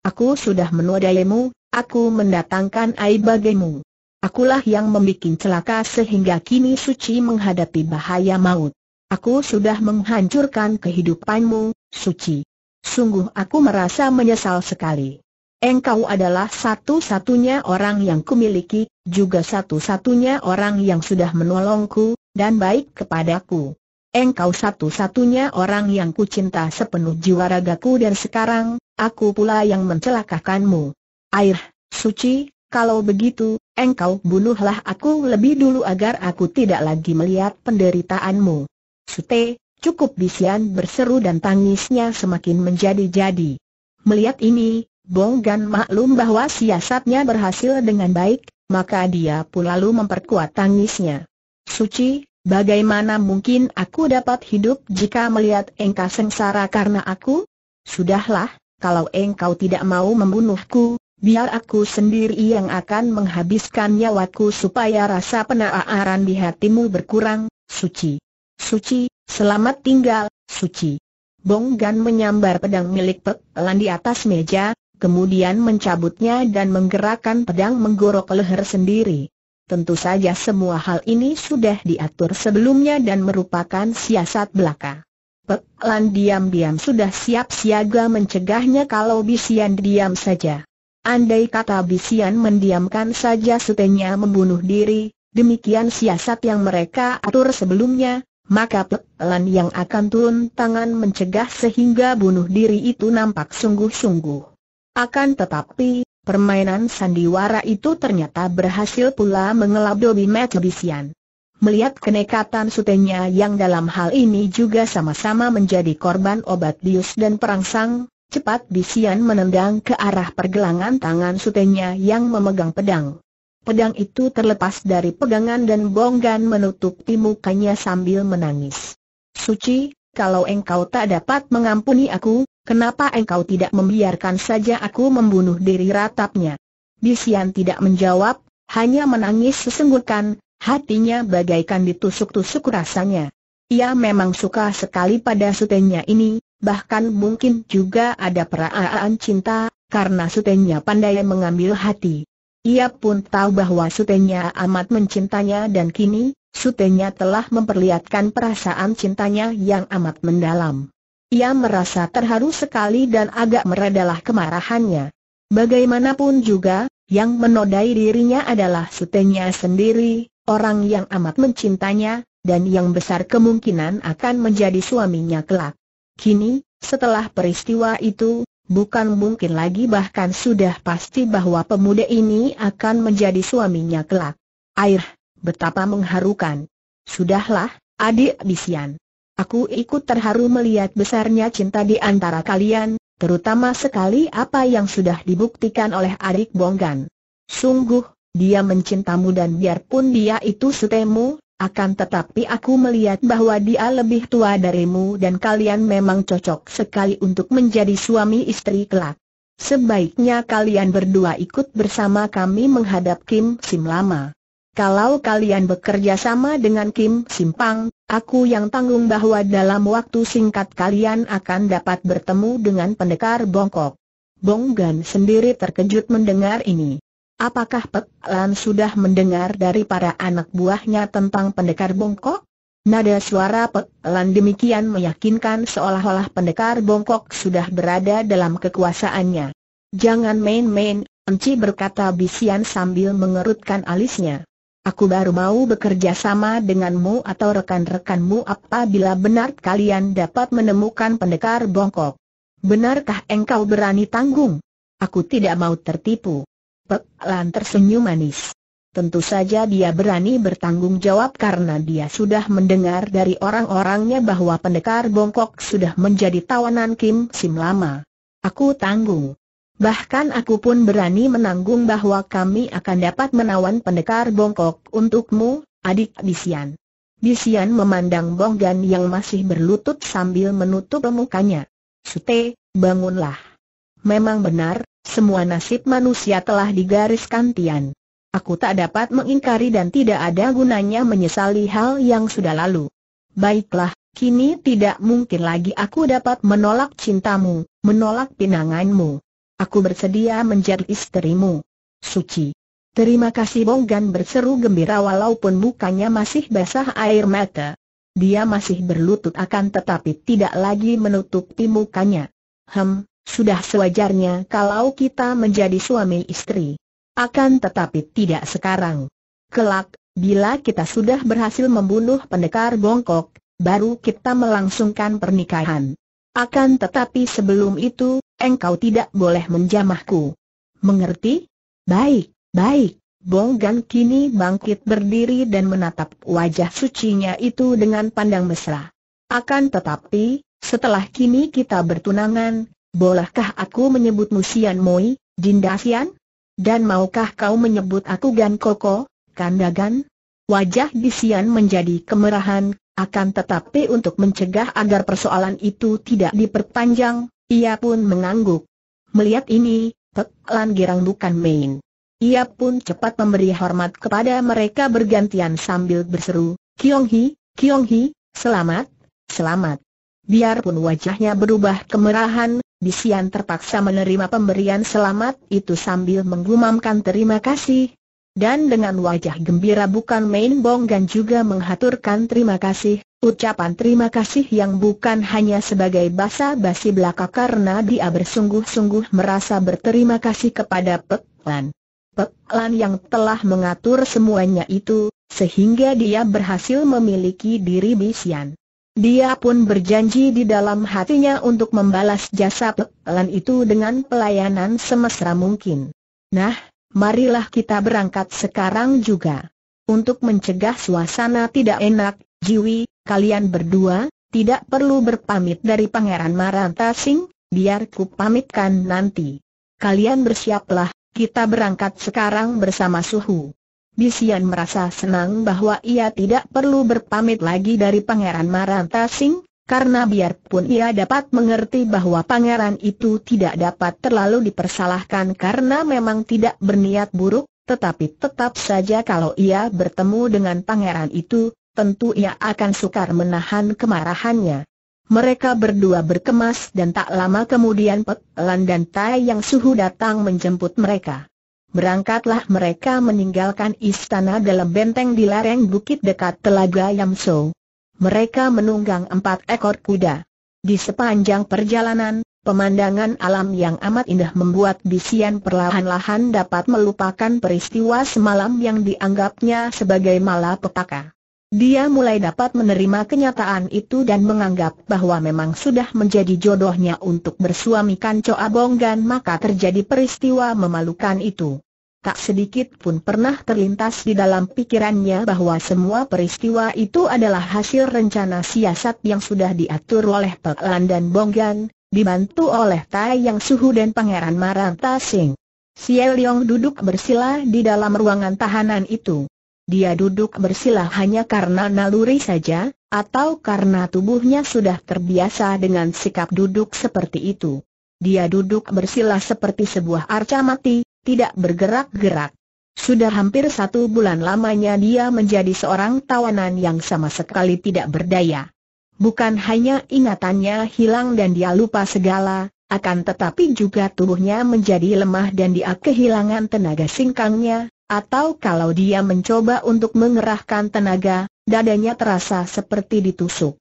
Aku sudah menodaimu, aku mendatangkan air bagimu. Akulah yang membuat celaka sehingga kini Suci menghadapi bahaya maut. Aku sudah menghancurkan kehidupanmu, Suci. Sungguh aku merasa menyesal sekali. Engkau adalah satu-satunya orang yang kumiliki, juga satu-satunya orang yang sudah menolongku, dan baik kepadaku. Engkau satu-satunya orang yang kucinta sepenuh jiwa ragaku dan sekarang, aku pula yang mencelakakanmu. Air, suci, kalau begitu, engkau bunuhlah aku lebih dulu agar aku tidak lagi melihat penderitaanmu. Sute, cukup bisian berseru dan tangisnya semakin menjadi-jadi. Melihat ini, Bonggan maklum bahwa siasatnya berhasil dengan baik, maka dia pun lalu memperkuat tangisnya. Suci, bagaimana mungkin aku dapat hidup jika melihat engkau sengsara karena aku? Sudahlah, kalau engkau tidak mau membunuhku, biar aku sendiri yang akan menghabiskan nyawaku supaya rasa penaaran di hatimu berkurang, Suci. Suci, selamat tinggal, Suci. Bonggan menyambar pedang milik Pek Lan di atas meja, kemudian mencabutnya dan menggerakkan pedang menggorok leher sendiri. Tentu saja semua hal ini sudah diatur sebelumnya dan merupakan siasat belaka. Pek diam-diam sudah siap siaga mencegahnya kalau Bisian diam saja. Andai kata Bisian mendiamkan saja setenya membunuh diri, demikian siasat yang mereka atur sebelumnya, maka Pek yang akan turun tangan mencegah sehingga bunuh diri itu nampak sungguh-sungguh. Akan tetapi, permainan sandiwara itu ternyata berhasil pula mengelabui Lebisian. Melihat kenekatan sutenya yang dalam hal ini juga sama-sama menjadi korban obat bius dan perangsang, cepat Bisian menendang ke arah pergelangan tangan sutenya yang memegang pedang. Pedang itu terlepas dari pegangan dan Bonggan menutupi mukanya sambil menangis. Suci, kalau engkau tak dapat mengampuni aku, kenapa engkau tidak membiarkan saja aku membunuh diri ratapnya? Bisian tidak menjawab, hanya menangis sesenggukan, hatinya bagaikan ditusuk-tusuk rasanya. Ia memang suka sekali pada sutenya ini, bahkan mungkin juga ada perasaan cinta, karena sutenya pandai mengambil hati. Ia pun tahu bahwa sutenya amat mencintanya dan kini, sutenya telah memperlihatkan perasaan cintanya yang amat mendalam. Ia merasa terharu sekali dan agak meredalah kemarahannya. Bagaimanapun juga, yang menodai dirinya adalah sutenya sendiri, orang yang amat mencintanya, dan yang besar kemungkinan akan menjadi suaminya kelak. Kini, setelah peristiwa itu, Bukan mungkin lagi bahkan sudah pasti bahwa pemuda ini akan menjadi suaminya kelak. Air, betapa mengharukan. Sudahlah, adik Bisian. Aku ikut terharu melihat besarnya cinta di antara kalian, terutama sekali apa yang sudah dibuktikan oleh adik Bonggan. Sungguh, dia mencintamu dan biarpun dia itu sutemu, akan tetapi aku melihat bahwa dia lebih tua darimu dan kalian memang cocok sekali untuk menjadi suami istri kelak. Sebaiknya kalian berdua ikut bersama kami menghadap Kim Sim Lama. Kalau kalian bekerja sama dengan Kim Simpang, aku yang tanggung bahwa dalam waktu singkat kalian akan dapat bertemu dengan pendekar Bongkok. Bonggan sendiri terkejut mendengar ini. Apakah Pek Lan sudah mendengar dari para anak buahnya tentang pendekar bongkok? Nada suara Pek Lan demikian meyakinkan seolah-olah pendekar bongkok sudah berada dalam kekuasaannya. Jangan main-main, Enci berkata Bisian sambil mengerutkan alisnya. Aku baru mau bekerja sama denganmu atau rekan-rekanmu apabila benar kalian dapat menemukan pendekar bongkok. Benarkah engkau berani tanggung? Aku tidak mau tertipu. Pek Lan tersenyum manis. Tentu saja dia berani bertanggung jawab karena dia sudah mendengar dari orang-orangnya bahwa pendekar bongkok sudah menjadi tawanan Kim Sim lama. Aku tanggung. Bahkan aku pun berani menanggung bahwa kami akan dapat menawan pendekar bongkok untukmu, adik Bisian. Bisian memandang Bonggan yang masih berlutut sambil menutup mukanya. Sute, bangunlah. Memang benar, semua nasib manusia telah digariskan Tian. Aku tak dapat mengingkari dan tidak ada gunanya menyesali hal yang sudah lalu. Baiklah, kini tidak mungkin lagi aku dapat menolak cintamu, menolak pinanganmu. Aku bersedia menjadi istrimu. Suci. Terima kasih Bonggan berseru gembira walaupun mukanya masih basah air mata. Dia masih berlutut akan tetapi tidak lagi menutupi mukanya. Hem, sudah sewajarnya kalau kita menjadi suami istri. Akan tetapi tidak sekarang. Kelak, bila kita sudah berhasil membunuh pendekar bongkok, baru kita melangsungkan pernikahan. Akan tetapi sebelum itu, engkau tidak boleh menjamahku. Mengerti? Baik, baik. Bonggan kini bangkit berdiri dan menatap wajah sucinya itu dengan pandang mesra. Akan tetapi, setelah kini kita bertunangan, Bolehkah aku menyebut musian Moi, Dinda Sian? Dan maukah kau menyebut aku Gan Koko, Kandagan? Wajah di Sian menjadi kemerahan, akan tetapi untuk mencegah agar persoalan itu tidak diperpanjang, ia pun mengangguk. Melihat ini, Pek Lan Girang bukan main. Ia pun cepat memberi hormat kepada mereka bergantian sambil berseru, Kiong Hi, Kiong Hi, selamat, selamat. Biarpun wajahnya berubah kemerahan, Bisian terpaksa menerima pemberian selamat itu sambil menggumamkan terima kasih. Dan dengan wajah gembira bukan main bonggan juga menghaturkan terima kasih, ucapan terima kasih yang bukan hanya sebagai basa-basi belaka karena dia bersungguh-sungguh merasa berterima kasih kepada Pek Lan. Pek Lan yang telah mengatur semuanya itu, sehingga dia berhasil memiliki diri Bisian. Dia pun berjanji di dalam hatinya untuk membalas jasa pelan itu dengan pelayanan semesra mungkin. Nah, marilah kita berangkat sekarang juga. Untuk mencegah suasana tidak enak, Jiwi, kalian berdua, tidak perlu berpamit dari Pangeran Maranta Singh, biar ku pamitkan nanti. Kalian bersiaplah, kita berangkat sekarang bersama Suhu. Bisian merasa senang bahwa ia tidak perlu berpamit lagi dari Pangeran Marantasing, karena biarpun ia dapat mengerti bahwa pangeran itu tidak dapat terlalu dipersalahkan karena memang tidak berniat buruk, tetapi tetap saja kalau ia bertemu dengan pangeran itu, tentu ia akan sukar menahan kemarahannya. Mereka berdua berkemas dan tak lama kemudian Pek Lan dan Tai yang suhu datang menjemput mereka. Berangkatlah mereka meninggalkan istana dalam benteng di lereng bukit dekat Telaga Yamso. Mereka menunggang empat ekor kuda. Di sepanjang perjalanan, pemandangan alam yang amat indah membuat Bisian perlahan-lahan dapat melupakan peristiwa semalam yang dianggapnya sebagai malapetaka. Dia mulai dapat menerima kenyataan itu dan menganggap bahwa memang sudah menjadi jodohnya untuk bersuamikan Coa Bonggan maka terjadi peristiwa memalukan itu. Tak sedikit pun pernah terlintas di dalam pikirannya bahwa semua peristiwa itu adalah hasil rencana siasat yang sudah diatur oleh Pek Lan dan Bonggan, dibantu oleh Tai Yang Suhu dan Pangeran Maranta Sing. Xie Liong duduk bersila di dalam ruangan tahanan itu. Dia duduk bersila hanya karena naluri saja, atau karena tubuhnya sudah terbiasa dengan sikap duduk seperti itu. Dia duduk bersila seperti sebuah arca mati, tidak bergerak-gerak. Sudah hampir satu bulan lamanya dia menjadi seorang tawanan yang sama sekali tidak berdaya. Bukan hanya ingatannya hilang dan dia lupa segala, akan tetapi juga tubuhnya menjadi lemah dan dia kehilangan tenaga singkangnya, atau kalau dia mencoba untuk mengerahkan tenaga, dadanya terasa seperti ditusuk.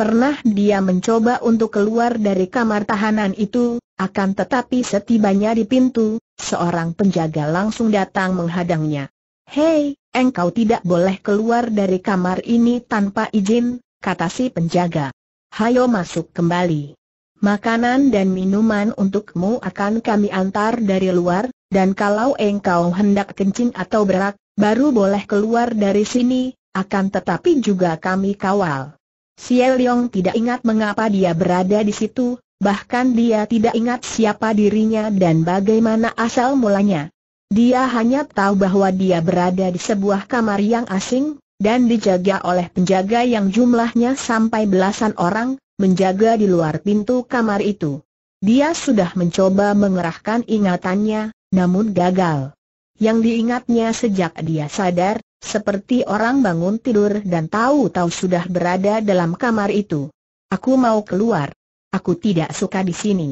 Pernah dia mencoba untuk keluar dari kamar tahanan itu, akan tetapi setibanya di pintu, seorang penjaga langsung datang menghadangnya. Hei, engkau tidak boleh keluar dari kamar ini tanpa izin, kata si penjaga. Hayo masuk kembali. Makanan dan minuman untukmu akan kami antar dari luar, dan kalau engkau hendak kencing atau berak, baru boleh keluar dari sini, akan tetapi juga kami kawal. Xie tidak ingat mengapa dia berada di situ, bahkan dia tidak ingat siapa dirinya dan bagaimana asal mulanya. Dia hanya tahu bahwa dia berada di sebuah kamar yang asing, dan dijaga oleh penjaga yang jumlahnya sampai belasan orang, menjaga di luar pintu kamar itu. Dia sudah mencoba mengerahkan ingatannya, namun gagal. Yang diingatnya sejak dia sadar, seperti orang bangun tidur dan tahu-tahu sudah berada dalam kamar itu. Aku mau keluar. Aku tidak suka di sini.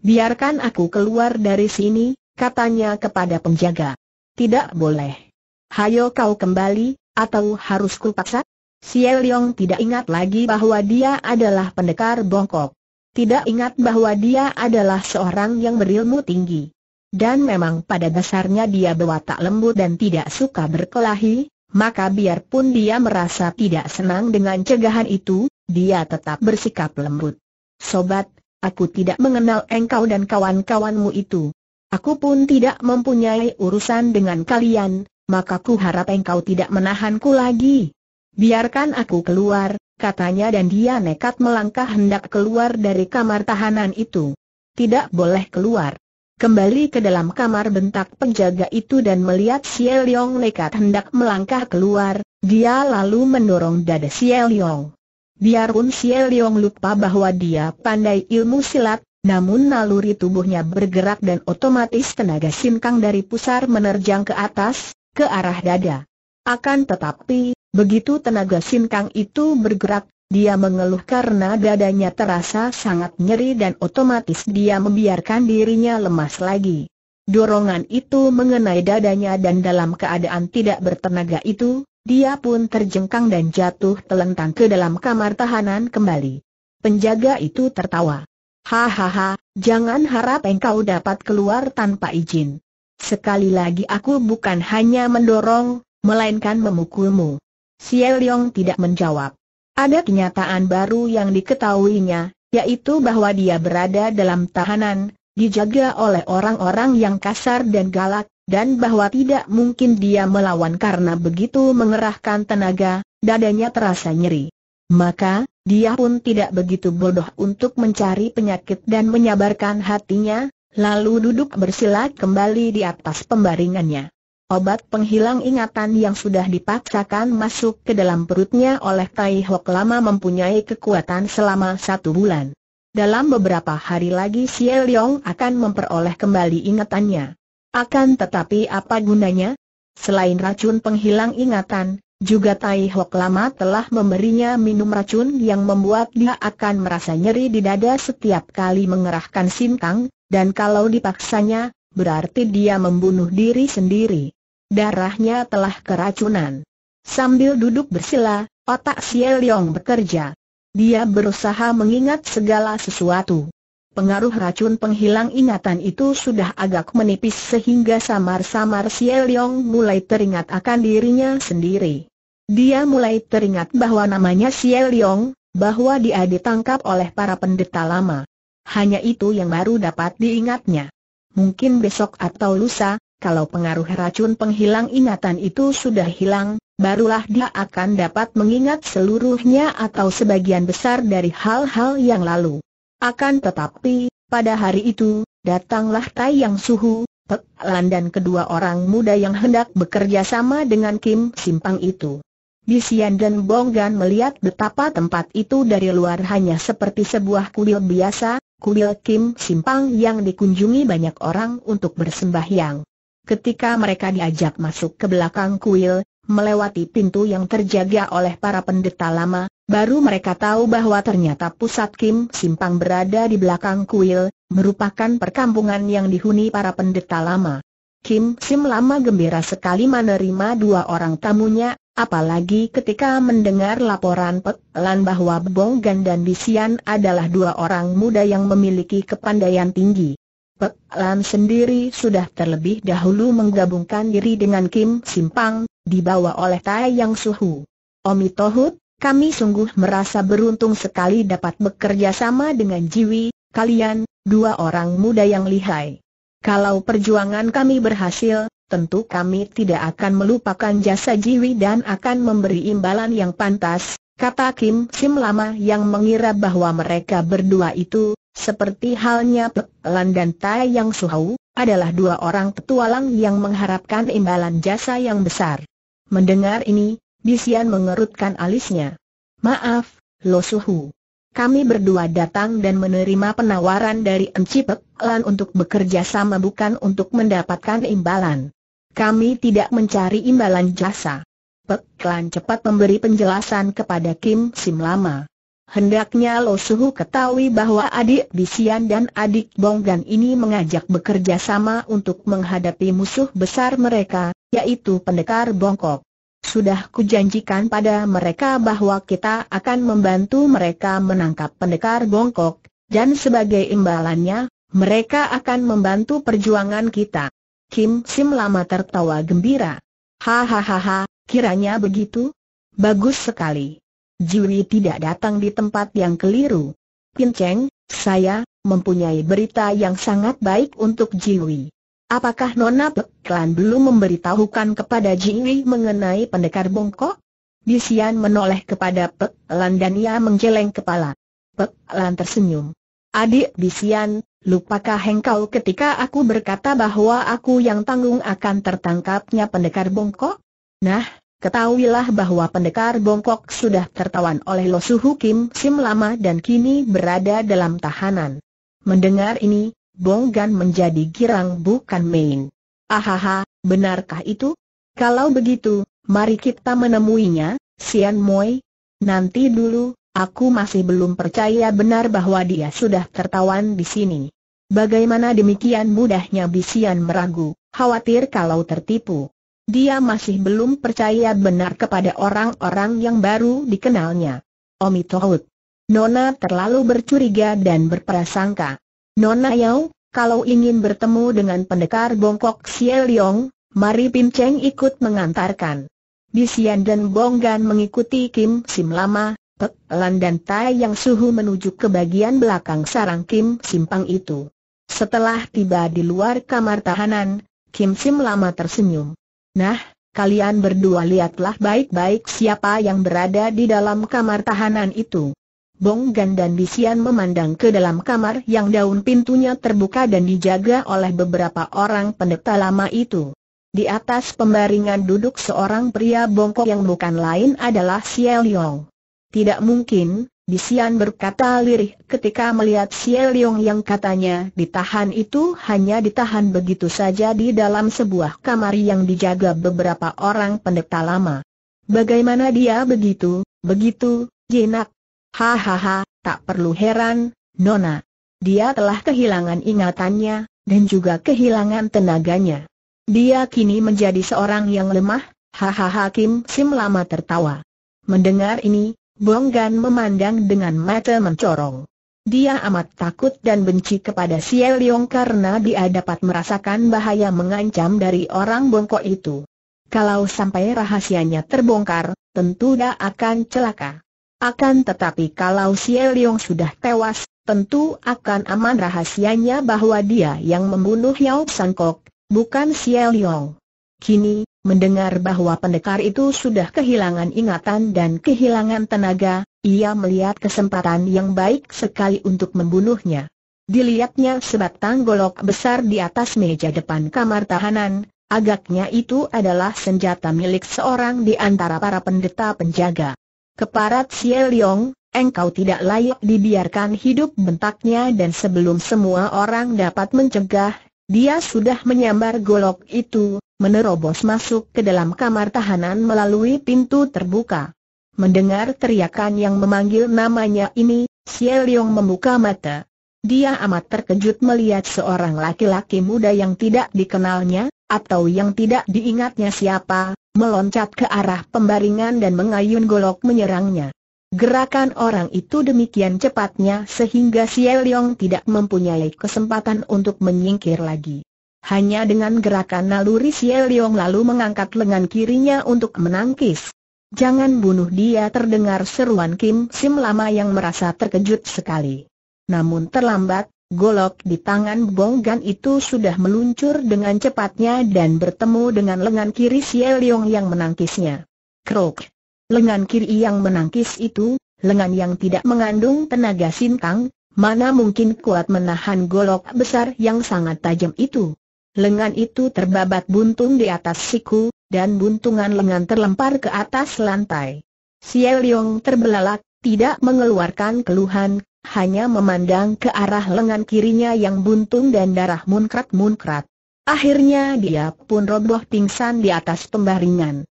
Biarkan aku keluar dari sini, katanya kepada penjaga. Tidak boleh. Hayo kau kembali, atau harus kupaksa? Siel Yong tidak ingat lagi bahwa dia adalah pendekar bongkok. Tidak ingat bahwa dia adalah seorang yang berilmu tinggi dan memang pada dasarnya dia berwatak lembut dan tidak suka berkelahi, maka biarpun dia merasa tidak senang dengan cegahan itu, dia tetap bersikap lembut. Sobat, aku tidak mengenal engkau dan kawan-kawanmu itu. Aku pun tidak mempunyai urusan dengan kalian, maka ku harap engkau tidak menahanku lagi. Biarkan aku keluar, katanya dan dia nekat melangkah hendak keluar dari kamar tahanan itu. Tidak boleh keluar. Kembali ke dalam kamar bentak penjaga itu dan melihat Xie Leong nekat hendak melangkah keluar, dia lalu mendorong dada Xie Leong. Biarpun Xie Leong lupa bahwa dia pandai ilmu silat, namun naluri tubuhnya bergerak dan otomatis tenaga sinkang dari pusar menerjang ke atas, ke arah dada. Akan tetapi, begitu tenaga sinkang itu bergerak, dia mengeluh karena dadanya terasa sangat nyeri dan otomatis dia membiarkan dirinya lemas lagi. Dorongan itu mengenai dadanya dan dalam keadaan tidak bertenaga itu, dia pun terjengkang dan jatuh telentang ke dalam kamar tahanan kembali. Penjaga itu tertawa. Hahaha, jangan harap engkau dapat keluar tanpa izin. Sekali lagi aku bukan hanya mendorong, melainkan memukulmu. Siel Yong tidak menjawab. Ada kenyataan baru yang diketahuinya, yaitu bahwa dia berada dalam tahanan, dijaga oleh orang-orang yang kasar dan galak, dan bahwa tidak mungkin dia melawan karena begitu mengerahkan tenaga, dadanya terasa nyeri. Maka, dia pun tidak begitu bodoh untuk mencari penyakit dan menyabarkan hatinya, lalu duduk bersilat kembali di atas pembaringannya. Obat penghilang ingatan yang sudah dipaksakan masuk ke dalam perutnya oleh Tai Hok lama mempunyai kekuatan selama satu bulan. Dalam beberapa hari lagi Xie Yong akan memperoleh kembali ingatannya. Akan tetapi apa gunanya? Selain racun penghilang ingatan, juga Tai Hok Lama telah memberinya minum racun yang membuat dia akan merasa nyeri di dada setiap kali mengerahkan sintang, dan kalau dipaksanya, berarti dia membunuh diri sendiri darahnya telah keracunan. Sambil duduk bersila, otak Siel Leong bekerja. Dia berusaha mengingat segala sesuatu. Pengaruh racun penghilang ingatan itu sudah agak menipis sehingga samar-samar Siel Leong mulai teringat akan dirinya sendiri. Dia mulai teringat bahwa namanya Siel Leong, bahwa dia ditangkap oleh para pendeta lama. Hanya itu yang baru dapat diingatnya. Mungkin besok atau lusa, kalau pengaruh racun penghilang ingatan itu sudah hilang, barulah dia akan dapat mengingat seluruhnya atau sebagian besar dari hal-hal yang lalu. Akan tetapi, pada hari itu, datanglah Tai Yang Suhu, Pek Lan dan kedua orang muda yang hendak bekerja sama dengan Kim Simpang itu. Bisian dan Bonggan melihat betapa tempat itu dari luar hanya seperti sebuah kuil biasa, kuil Kim Simpang yang dikunjungi banyak orang untuk bersembahyang ketika mereka diajak masuk ke belakang kuil, melewati pintu yang terjaga oleh para pendeta lama, baru mereka tahu bahwa ternyata pusat Kim Simpang berada di belakang kuil, merupakan perkampungan yang dihuni para pendeta lama. Kim Sim lama gembira sekali menerima dua orang tamunya, apalagi ketika mendengar laporan pelan bahwa Bong dan Bisian adalah dua orang muda yang memiliki kepandaian tinggi. Pek Lam sendiri sudah terlebih dahulu menggabungkan diri dengan Kim Simpang, dibawa oleh Tai Yang Suhu. Omi Tohut, kami sungguh merasa beruntung sekali dapat bekerja sama dengan Jiwi, kalian, dua orang muda yang lihai. Kalau perjuangan kami berhasil, tentu kami tidak akan melupakan jasa Jiwi dan akan memberi imbalan yang pantas, kata Kim Sim Lama yang mengira bahwa mereka berdua itu seperti halnya Pelan dan Tai Yang Suhau, adalah dua orang petualang yang mengharapkan imbalan jasa yang besar. Mendengar ini, Bisian mengerutkan alisnya. Maaf, Lo Suhu. Kami berdua datang dan menerima penawaran dari Enci Pek Lan untuk bekerja sama bukan untuk mendapatkan imbalan. Kami tidak mencari imbalan jasa. Pek Lan cepat memberi penjelasan kepada Kim Sim Lama. Hendaknya Lo Suhu ketahui bahwa adik Bisian dan adik Bonggan ini mengajak bekerja sama untuk menghadapi musuh besar mereka, yaitu pendekar Bongkok. Sudah kujanjikan pada mereka bahwa kita akan membantu mereka menangkap pendekar Bongkok, dan sebagai imbalannya, mereka akan membantu perjuangan kita. Kim Sim Lama tertawa gembira. Hahaha, kiranya begitu? Bagus sekali. Jui tidak datang di tempat yang keliru. Pinceng, saya, mempunyai berita yang sangat baik untuk Jiwi. Apakah Nona Pek Klan belum memberitahukan kepada Jiwi mengenai pendekar bongkok? Bisian menoleh kepada Pek Lan dan ia menjeleng kepala. Pek Lan tersenyum. Adik Bisian, lupakah engkau ketika aku berkata bahwa aku yang tanggung akan tertangkapnya pendekar bongkok? Nah, Ketahuilah bahwa pendekar bongkok sudah tertawan oleh Losu Kim Sim lama dan kini berada dalam tahanan. Mendengar ini, Bonggan menjadi girang bukan main. Ahaha, benarkah itu? Kalau begitu, mari kita menemuinya, Sian Moi. Nanti dulu, aku masih belum percaya benar bahwa dia sudah tertawan di sini. Bagaimana demikian mudahnya Bisian meragu, khawatir kalau tertipu. Dia masih belum percaya benar kepada orang-orang yang baru dikenalnya. Omi Tohut. Nona terlalu bercuriga dan berprasangka. Nona Yao, kalau ingin bertemu dengan pendekar bongkok Yong, mari Pim Cheng ikut mengantarkan. Bisian dan Bonggan mengikuti Kim Sim Lama, Pek Lan dan Tai Yang Suhu menuju ke bagian belakang sarang Kim Simpang itu. Setelah tiba di luar kamar tahanan, Kim Sim Lama tersenyum. Nah, kalian berdua lihatlah baik-baik siapa yang berada di dalam kamar tahanan itu. Bong Gan dan Bisian memandang ke dalam kamar yang daun pintunya terbuka dan dijaga oleh beberapa orang pendeta lama itu. Di atas pembaringan duduk seorang pria bongkok yang bukan lain adalah Xiao Yong. Tidak mungkin, Bisian berkata lirih ketika melihat Xie Yong yang katanya ditahan itu hanya ditahan begitu saja di dalam sebuah kamar yang dijaga beberapa orang pendeta lama. Bagaimana dia begitu, begitu, jenak? Hahaha, tak perlu heran, Nona. Dia telah kehilangan ingatannya, dan juga kehilangan tenaganya. Dia kini menjadi seorang yang lemah, hahaha Kim Sim lama tertawa. Mendengar ini, Bonggan memandang dengan mata mencorong. Dia amat takut dan benci kepada si Leong karena dia dapat merasakan bahaya mengancam dari orang bongkok itu. Kalau sampai rahasianya terbongkar, tentu dia akan celaka. Akan tetapi kalau si Leong sudah tewas, tentu akan aman rahasianya bahwa dia yang membunuh Yao Sangkok, bukan si Leong. Kini, Mendengar bahwa pendekar itu sudah kehilangan ingatan dan kehilangan tenaga, ia melihat kesempatan yang baik sekali untuk membunuhnya. Dilihatnya sebatang golok besar di atas meja depan kamar tahanan, agaknya itu adalah senjata milik seorang di antara para pendeta penjaga. Keparat Xie Liong, engkau tidak layak dibiarkan hidup bentaknya dan sebelum semua orang dapat mencegah, dia sudah menyambar golok itu, menerobos masuk ke dalam kamar tahanan melalui pintu terbuka. Mendengar teriakan yang memanggil namanya ini, Xie membuka mata. Dia amat terkejut melihat seorang laki-laki muda yang tidak dikenalnya, atau yang tidak diingatnya siapa, meloncat ke arah pembaringan dan mengayun golok menyerangnya. Gerakan orang itu demikian cepatnya sehingga Xie Leong tidak mempunyai kesempatan untuk menyingkir lagi. Hanya dengan gerakan naluri Xie Leong lalu mengangkat lengan kirinya untuk menangkis. Jangan bunuh dia terdengar seruan Kim Sim Lama yang merasa terkejut sekali. Namun terlambat, golok di tangan Bong Gan itu sudah meluncur dengan cepatnya dan bertemu dengan lengan kiri Xie Leong yang menangkisnya. Krok! lengan kiri yang menangkis itu, lengan yang tidak mengandung tenaga sintang, mana mungkin kuat menahan golok besar yang sangat tajam itu. Lengan itu terbabat buntung di atas siku, dan buntungan lengan terlempar ke atas lantai. Xie Liong terbelalak, tidak mengeluarkan keluhan, hanya memandang ke arah lengan kirinya yang buntung dan darah munkrat-munkrat. Akhirnya dia pun roboh pingsan di atas pembaringan.